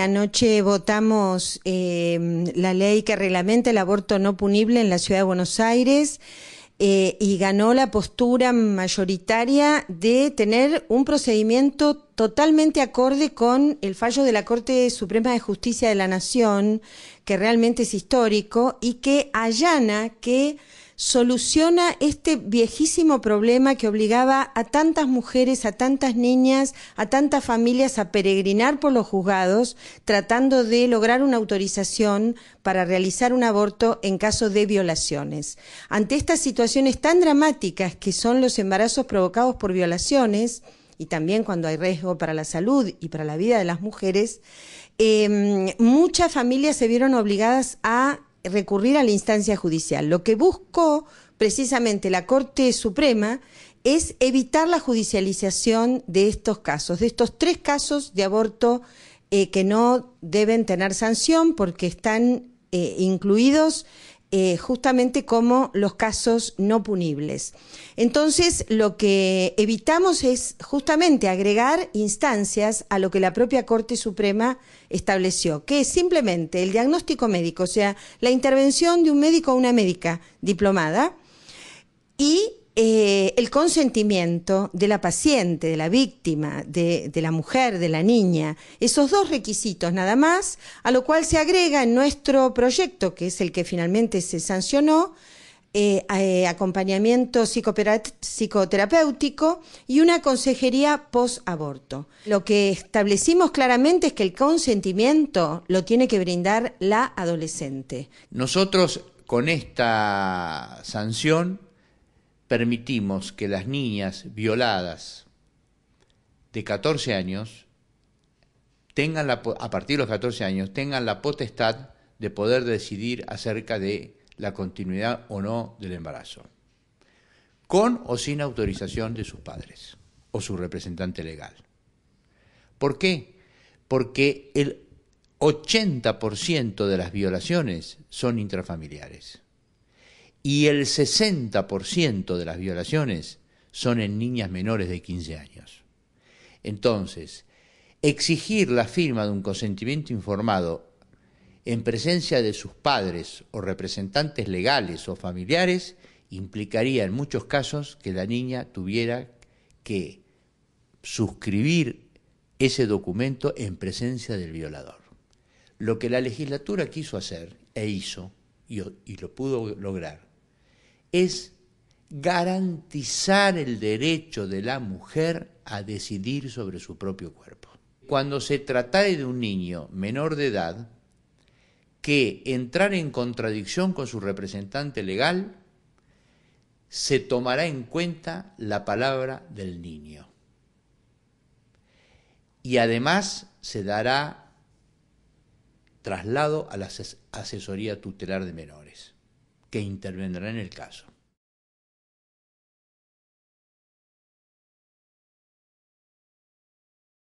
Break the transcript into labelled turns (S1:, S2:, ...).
S1: Anoche votamos em, la ley que reglamenta el aborto no punible en la ciudad de Buenos Aires eh, y ganó la postura mayoritaria de tener un procedimiento totalmente acorde con el fallo de la Corte Suprema de Justicia de la Nación, que realmente es histórico y que allana que soluciona este viejísimo problema que obligaba a tantas mujeres, a tantas niñas, a tantas familias a peregrinar por los juzgados tratando de lograr una autorización para realizar un aborto en caso de violaciones. Ante estas situaciones tan dramáticas que son los embarazos provocados por violaciones, y también cuando hay riesgo para la salud y para la vida de las mujeres, em, muchas familias se vieron obligadas a recurrir a la instancia judicial. Lo que buscó precisamente la Corte Suprema es evitar la judicialización de estos casos, de estos tres casos de aborto eh, que no deben tener sanción porque están eh, incluidos eh, justamente como los casos no punibles. Entonces, lo que evitamos es justamente agregar instancias a lo que la propia Corte Suprema estableció, que es simplemente el diagnóstico médico, o sea, la intervención de un médico o una médica diplomada y eh, el consentimiento de la paciente, de la víctima, de, la mujer, de la niña. Esos dos requisitos nada más, a lo cual se agrega en nuestro proyecto, que es el que finalmente se sancionó, eh, eh, acompañamiento psicoterapéutico y una consejería post-aborto. Lo que establecimos claramente es que el consentimiento lo tiene que brindar la adolescente.
S2: Nosotros con esta sanción permitimos que las niñas violadas de 14 años tengan a partir de los 14 años tengan la potestad de poder decidir acerca de la continuidad o no del embarazo, con o sin autorización de sus padres o su representante legal. ¿Por qué? Porque el 80% de las violaciones son intrafamiliares y el 60% de las violaciones son en niñas menores de 15 años. Entonces, exigir la firma de un consentimiento informado en presencia de sus padres o representantes legales o familiares implicaría en muchos casos que la niña tuviera que suscribir ese documento en presencia del violador. Lo que la legislatura quiso hacer e hizo, y, y lo pudo lograr, es garantizar el derecho de la mujer a decidir sobre su propio cuerpo. Cuando se trata de un niño menor de edad que entrar en contradicción con su representante legal, se tomará en cuenta la palabra del niño. Y además se dará traslado a la asesoría tutelar de menores que
S1: intervendrá en el caso.